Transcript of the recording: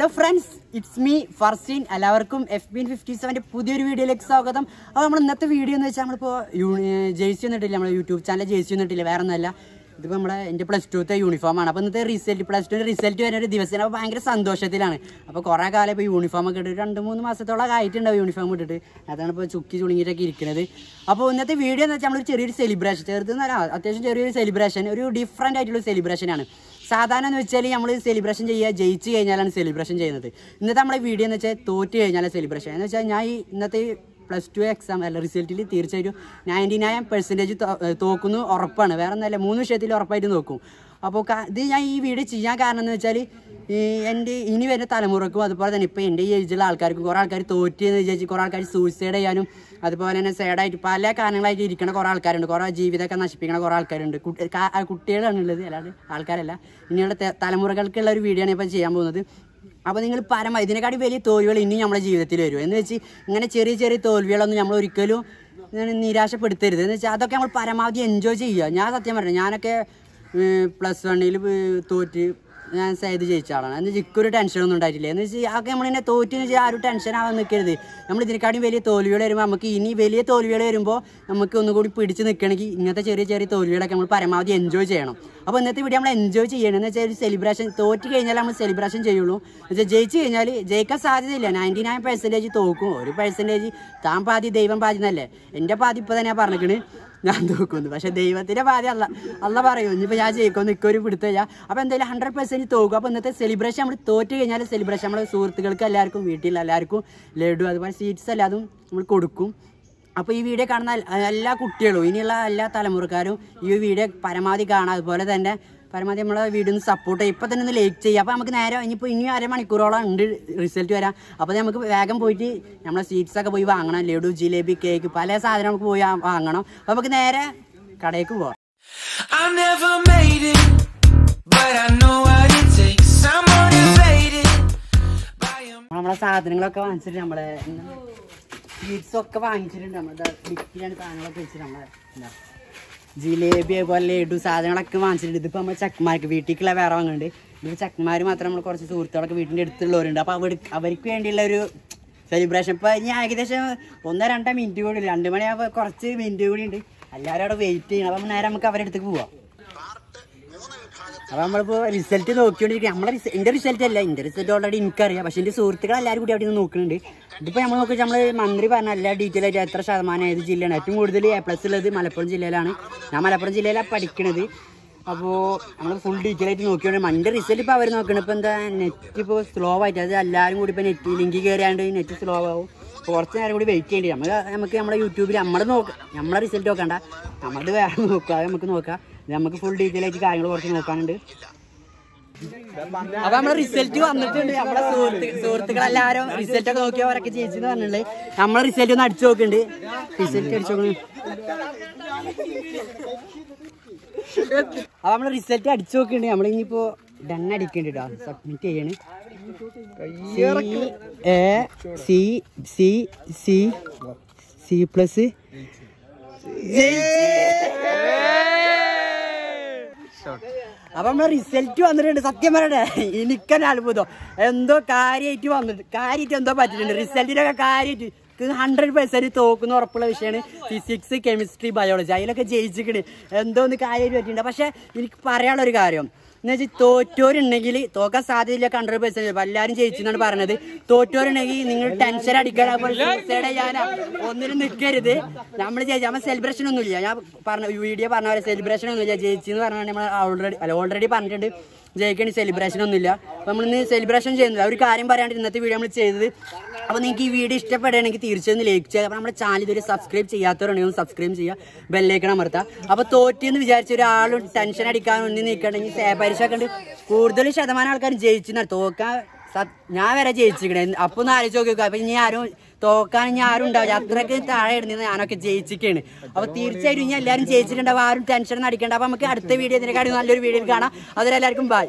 hello friends it's me Farseen എല്ലാവർക്കും എഫ് bin fifty സെവൻ്റെ പുതിയൊരു വീഡിയോയിലേക്ക് സ്വാഗതം അപ്പോൾ നമ്മൾ ഇന്നത്തെ വീഡിയോ എന്ന് വെച്ചാൽ നമ്മളിപ്പോൾ ജേഴ്സി ഒന്നിട്ടില്ല നമ്മൾ യൂട്യൂബ് ചാനൽ ജേഴ്സി ഒന്നിട്ടില്ല വേറെ ഒന്നല്ല ഇതിപ്പോൾ നമ്മുടെ എൻ്റെ പ്ലസ് ടുത്തെ യൂണിഫോമാണ് അപ്പോൾ ഇന്നത്തെ റിസൾട്ട് പ്ലസ് ടുവിൻ്റെ റിസൾട്ട് വരുന്ന ഒരു ദിവസമാണ് അപ്പോൾ ഭയങ്കര സന്തോഷത്തിലാണ് അപ്പോൾ കുറേ കാലം ഇപ്പോൾ യൂണിഫോം ഒക്കെ ഇട്ടിട്ട് രണ്ട് മൂന്ന് മാസത്തോളം ആയിട്ടുണ്ടാവും യൂണിഫോം ഇട്ടിട്ട് അതാണ് ഇപ്പോൾ ചുക്കി ചുളുങ്ങിയിട്ടൊക്കെ ഇരിക്കുന്നത് അപ്പോൾ ഇന്നത്തെ വീഡിയോ എന്ന് വെച്ചാൽ നമ്മളൊരു ചെറിയൊരു സെലിബ്രേഷൻ ചെറുതെന്നല്ല അത്യാവശ്യം ചെറിയൊരു സെലിബ്രേഷൻ ഒരു ഡിഫറെൻ്റ് ആയിട്ടുള്ള സെലിബ്രേഷനാണ് സാധാരണ എന്ന് വെച്ചാൽ നമ്മൾ സെലിബ്രേഷൻ ചെയ്യുക ജയിച്ചു കഴിഞ്ഞാലാണ് സെലിബ്രേഷൻ ചെയ്യുന്നത് ഇന്നത്തെ നമ്മുടെ വീഡിയോ എന്ന് വെച്ചാൽ തോറ്റു കഴിഞ്ഞാലാണ് സെലിബ്രേഷൻ എന്ന് വെച്ചാൽ ഞാൻ ഈ ഇന്നത്തെ പ്ലസ് ടു എക്സാം അല്ല റിസൾട്ടിൽ തീർച്ചയായിട്ടും നയൻറ്റി നയൻ പെർസെൻറ്റേജ് തോക്കുന്നു ഉറപ്പാണ് വേറെ ഒന്നല്ല മൂന്ന് വിഷയത്തിൽ ഉറപ്പായിട്ട് നോക്കും അപ്പോൾ ഇത് ഞാൻ ഈ വീഡിയോ ചെയ്യാൻ കാരണം എന്ന് വെച്ചാൽ എൻ്റെ ഇനി വരുന്ന തലമുറക്കും അതുപോലെ തന്നെ ഇപ്പോൾ എൻ്റെ ഈ ഏജിലുള്ള ആൾക്കാർക്കും കുറേ ആൾക്കാർ തോറ്റിയെന്ന് വിചാരിച്ച് കുറേ ആൾക്കാർ സൂയിസൈഡ് ചെയ്യാനും അതുപോലെ തന്നെ സൈഡായിട്ട് പല കാരണങ്ങളായിട്ട് ഇരിക്കുന്ന കുറേ ആൾക്കാരുണ്ട് കുറേ ജീവിതമൊക്കെ നശിപ്പിക്കുന്ന കുറേ ആൾക്കാരുണ്ട് കുട്ടികളാണ് ഉള്ളത് അല്ലാണ്ട് ആൾക്കാരല്ല ഇനിയുള്ള തലമുറകൾക്കുള്ള ഒരു വീഡിയോ ആണ് ഇപ്പോൾ ചെയ്യാൻ പോകുന്നത് അപ്പോൾ നിങ്ങൾ പരമ ഇതിനെക്കാട്ടി വലിയ തോൽവികൾ ഇനിയും നമ്മുടെ ജീവിതത്തിൽ വരും എന്ന് വെച്ച് ഇങ്ങനെ ചെറിയ ചെറിയ തോൽവികളൊന്നും നമ്മൾ ഒരിക്കലും നിരാശപ്പെടുത്തരുത് എന്ന് വെച്ചാൽ അതൊക്കെ നമ്മൾ പരമാവധി എൻജോയ് ചെയ്യുക ഞാൻ സത്യം പറഞ്ഞു ഞാനൊക്കെ പ്ലസ് വണ്ണിൽ തോറ്റ് ഞാൻ ഇത് ജയിച്ച ആളാണ് എന്ന് ഇക്കൊരു ടെൻഷനൊന്നും ഉണ്ടായിട്ടില്ല എന്ന് വെച്ചാൽ ആകെ നമ്മളിങ്ങനെ തോറ്റെന്ന് വെച്ചാൽ ആ ഒരു ടെൻഷൻ ആവാൻ നിൽക്കരുത് നമ്മൾ ഇതിനെക്കാട്ടും വലിയ തോൽവികൾ വരുമ്പോൾ നമുക്ക് ഇനി വലിയ തോൽവികൾ വരുമ്പോൾ നമുക്ക് ഒന്നുകൂടി പിടിച്ച് നിൽക്കണമെങ്കിൽ ഇങ്ങനത്തെ ചെറിയ ചെറിയ തോൽവികളൊക്കെ നമ്മൾ പരമാവധി എൻജോയ് ചെയ്യണം അപ്പോൾ ഇന്നത്തെ വീഡിയോ നമ്മൾ എൻജോയ് ചെയ്യണം എന്ന് വെച്ചാൽ ഒരു സെലിബ്രേഷൻ തോറ്റ് കഴിഞ്ഞാൽ നമ്മൾ സെലിബ്രേഷൻ ചെയ്യുള്ളൂ വെച്ചാൽ ജയിച്ചു കഴിഞ്ഞാൽ ജയിക്കാൻ സാധ്യതയില്ല നയൻറ്റി നയൻ പെർസെൻറ്റേജ് തോക്കും ഒരു പെർസെൻറ്റേജ് താൻ പാതി ദൈവം പാതി എന്നല്ലേ എൻ്റെ പാതി ഇപ്പോൾ തന്നെ പറഞ്ഞിരിക്കണ് ഞാൻ തോക്കുന്നു പക്ഷേ ദൈവത്തിൻ്റെ പാതി അല്ല അല്ല പറയൂ ഇനിയിപ്പോൾ ഞാൻ ജയിക്കും നിൽക്കൊരു പിടുത്തില്ല അപ്പോൾ എന്തായാലും ഹൺഡ്രഡ് പെർസെന്റ് തോക്കും അപ്പോൾ ഇന്നത്തെ സെലിബ്രേഷൻ നമ്മൾ തോറ്റ് കഴിഞ്ഞാൽ സെലിബ്രേഷൻ നമ്മുടെ സുഹൃത്തുക്കൾക്ക് എല്ലാവർക്കും വീട്ടിൽ എല്ലാവർക്കും ലഡു അതുപോലെ സ്വീറ്റ്സ് എല്ലാതും നമ്മൾ കൊടുക്കും അപ്പോൾ ഈ വീഡിയോ കാണുന്ന എല്ലാ കുട്ടികളും ഇനിയുള്ള എല്ലാ തലമുറക്കാരും ഈ വീഡിയോ പരമാവധി കാണാം അതുപോലെ തന്നെ പരമാവധി നമ്മളെ വീഡിയോ സപ്പോർട്ട് ചെയ്യും ഇപ്പം തന്നെ ഒന്ന് ലേറ്റ് ചെയ്യുക അപ്പോൾ നമുക്ക് നേരെ ഇനിയിപ്പോൾ ഇനി അരമണിക്കൂറോളം ഉണ്ട് റിസൾട്ട് വരാം അപ്പോൾ നമുക്ക് വേഗം പോയിട്ട് നമ്മളെ സ്വീറ്റ്സൊക്കെ പോയി വാങ്ങണം ലഡു ജിലേബി കേക്ക് പല സാധനം നമുക്ക് പോയി വാങ്ങണം അപ്പോൾ നമുക്ക് നേരെ കടയിലേക്ക് പോവാം നമ്മളെ സാധനങ്ങളൊക്കെ വാങ്ങിച്ചിട്ട് നമ്മളെ സ്വീറ്റ്സൊക്കെ വാങ്ങിച്ചിട്ടുണ്ട് നമ്മളെ ഡിക്കിലാണ് സാധനങ്ങളൊക്കെ വെച്ചിട്ട് നമ്മളെ എന്താ ജിലേബി അതുപോലെ ലഡു സാധനങ്ങളൊക്കെ വാങ്ങിച്ചിട്ടുണ്ട് ഇതിപ്പോൾ നമ്മൾ ചക്കന്മാർക്ക് വീട്ടിലേക്കുള്ള വേറെ വാങ്ങുന്നുണ്ട് ഇതിപ്പോൾ ചക്കന്മാർ മാത്രം നമ്മൾ കുറച്ച് സുഹൃത്തുക്കളൊക്കെ വീട്ടിൻ്റെ അടുത്തുള്ളവരുണ്ട് അപ്പോൾ അവർക്ക് അവർക്ക് വേണ്ടിയുള്ള ഒരു സെലിബ്രേഷൻ ഇപ്പോൾ ഇനി ഏകദേശം ഒന്നോ രണ്ടോ മിനിറ്റ് കൂടി രണ്ട് മണിയാകുമ്പോൾ കുറച്ച് മിനിറ്റ് കൂടി ഉണ്ട് എല്ലാവരും അവിടെ വെയിറ്റ് ചെയ്യണം അപ്പം നേരെ നമുക്ക് അവരുടെ അടുത്തേക്ക് പോവാം അപ്പൊ നമ്മളിപ്പോ റിസൾട്ട് നോക്കിക്കൊണ്ടിരിക്കുക നമ്മളെ എന്റെ റിസൾട്ട് അല്ല എന്റെ റിസൾട്ട് ഓൾറെഡി എനിക്കറിയാം പക്ഷെ എന്റെ സുഹൃത്തുക്കൾ എല്ലാവരും കൂടി അവിടെ നിന്ന് നോക്കുന്നുണ്ട് ഇതിപ്പോ നമ്മൾ നോക്കി നമ്മള് മന്ത്രി പറഞ്ഞ എല്ലാ ഡീറ്റെയിൽ ആയിട്ട് എത്ര ശതമാനം ഏത് ജില്ലയാണ് ഏറ്റവും കൂടുതൽ എ പ്ലസ് ഉള്ളത് മലപ്പുറം ജില്ലയിലാണ് ഞാൻ മലപ്പുറം ജില്ലയിലാണ് പഠിക്കണത് അപ്പോൾ നമ്മൾ ഫുൾ ഡീറ്റെയിൽ ആയിട്ട് നോക്കിയോണ്ട് എൻ്റെ റിസൾട്ട് ഇപ്പോൾ അവർ നോക്കണം ഇപ്പോൾ എന്താ നെറ്റ് ഇപ്പോൾ സ്ലോ ആയിട്ട് അത് എല്ലാവരും കൂടി ഇപ്പോൾ നെറ്റ് ലിങ്ക് കയറിയാണ്ട് നെറ്റ് സ്ലോ ആവും കുറച്ച് നേരം കൂടി വെയിറ്റ് ചെയ്യേണ്ടി നമ്മൾ നമുക്ക് നമ്മുടെ യൂട്യൂബിൽ നമ്മുടെ നോക്കാം നമ്മുടെ റിസൾട്ട് നോക്കണ്ട നമ്മളത് വേറെ നോക്കുക അത് നമുക്ക് നോക്കാം നമുക്ക് ഫുൾ ഡീറ്റെയിൽ ആയിട്ട് കാര്യങ്ങൾ കുറച്ച് നോക്കാനുണ്ട് അപ്പൊ നമ്മളെ റിസൾട്ട് വന്നിട്ടുണ്ട് നമ്മളെ സുഹൃത്തുക്കൾ എല്ലാവരും റിസൾട്ട് ഒക്കെ നോക്കിയ അവരൊക്കെ ചേച്ചി പറഞ്ഞിട്ടുണ്ട് നമ്മളെ റിസൾട്ട് ഒന്ന് അടിച്ചു നോക്കുന്നുണ്ട് റിസൾട്ട് അടിച്ചു നോക്കുന്നു അപ്പൊ നമ്മളെ റിസൾട്ട് അടിച്ചു നോക്കുന്നുണ്ട് നമ്മളിനിയിപ്പോ ഡണ്ണടിക്കുന്നുണ്ട് സബ്മിറ്റ് ചെയ്യണ് A C C C C plus അപ്പം റിസൾട്ട് വന്നിട്ടുണ്ട് സത്യം പറയട്ടെ എനിക്കെന്നെ അത്ഭുതം എന്തോ കാര്യമായിട്ട് വന്നിട്ട് കാര്യമായിട്ട് എന്തോ പറ്റിയിട്ടുണ്ട് റിസൾട്ടിനൊക്കെ കാര്യമായിട്ട് ഹൺഡ്രഡ് പെർസെന്റ് തോക്കുന്ന ഉറപ്പുള്ള വിഷയമാണ് ഫിസിക്സ് കെമിസ്ട്രി ബയോളജി അതിലൊക്കെ ജയിച്ചിക്കണ് എന്തോ ഒന്ന് കാര്യമായിട്ട് പറ്റിയിട്ടുണ്ട് പക്ഷെ എനിക്ക് പറയാനുള്ളൊരു കാര്യം എന്ന് തോറ്റോരുണ്ടെങ്കിൽ തോക്കാൻ സാധ്യതയില്ല ഹൺഡ്രഡ് പെർസെന്റ് ഇപ്പം എല്ലാവരും ജയിച്ചെന്നാണ് പറഞ്ഞത് തോറ്റോരുണ്ടെങ്കിൽ നിങ്ങൾ ടെൻഷൻ അടിക്കണം സൂസൈഡ് ചെയ്യാനാ ഒന്നിനും നിൽക്കരുത് നമ്മൾ ജയിച്ചു നമ്മൾ സെലിബ്രേഷൻ ഇല്ല ഞാൻ പറഞ്ഞ വീഡിയോ പറഞ്ഞ പോലെ സെലിബ്രേഷൻ ഒന്നുമില്ല ജയിച്ചെന്ന് പറഞ്ഞാൽ നമ്മൾ ഓൾറെഡി അല്ല ഓൾറെഡി പറഞ്ഞിട്ടുണ്ട് ജയിക്കേണ്ട സെലിബ്രേഷൻ ഒന്നുമില്ല അപ്പം നമ്മളിന്ന് സെലിബ്രേഷൻ ചെയ്യുന്നില്ല ഒരു കാര്യം പറയാണ്ട് ഇന്നത്തെ വീഡിയോ നമ്മൾ ചെയ്തത് അപ്പോൾ നിങ്ങൾക്ക് ഈ വീഡിയോ ഇഷ്ടപ്പെടുകയാണെങ്കിൽ തീർച്ചയായും ലൈക്ക് ചെയ്യുക അപ്പോൾ നമ്മുടെ ചാനൽ ഇതുവരെ സബ്സ്ക്രൈബ് ചെയ്യാത്തവരുണ്ടെങ്കിൽ സബ്സ്ക്രൈബ് ചെയ്യുക ബെല്ലേക്കണം അമർത്തുക അപ്പോൾ തോറ്റിയെന്ന് വിചാരിച്ച ഒരാളും ടെൻഷൻ അടിക്കാൻ ഒന്നും നീക്കണമെങ്കിൽ സേഫ് പരീക്ഷയൊക്കെ കൂടുതൽ ശതമാനം ആൾക്കാർ ജയിച്ചു തോക്കാൻ ഞാൻ വരെ ജയിച്ചിരിക്കണേ അപ്പൊ ഒന്ന് ആലോചിച്ച് നോക്കി അപ്പൊ ഇനി ആരും തോക്കാൻ ഇനി ആരും ഉണ്ടാവില്ല അത്രയ്ക്ക് താഴെ ഇടുന്ന ഞാനൊക്കെ ജയിച്ചിരിക്കുകയാണ് അപ്പൊ തീർച്ചയായിട്ടും ഇനി എല്ലാവരും ജയിച്ചിട്ടുണ്ടാവും ആരും ടെൻഷൻ അടിക്കണ്ട അപ്പൊ നമുക്ക് അടുത്ത വീഡിയോ ഇതിനെക്കാട്ടി നല്ലൊരു വീഡിയോ കാണാം എല്ലാവർക്കും ബൈ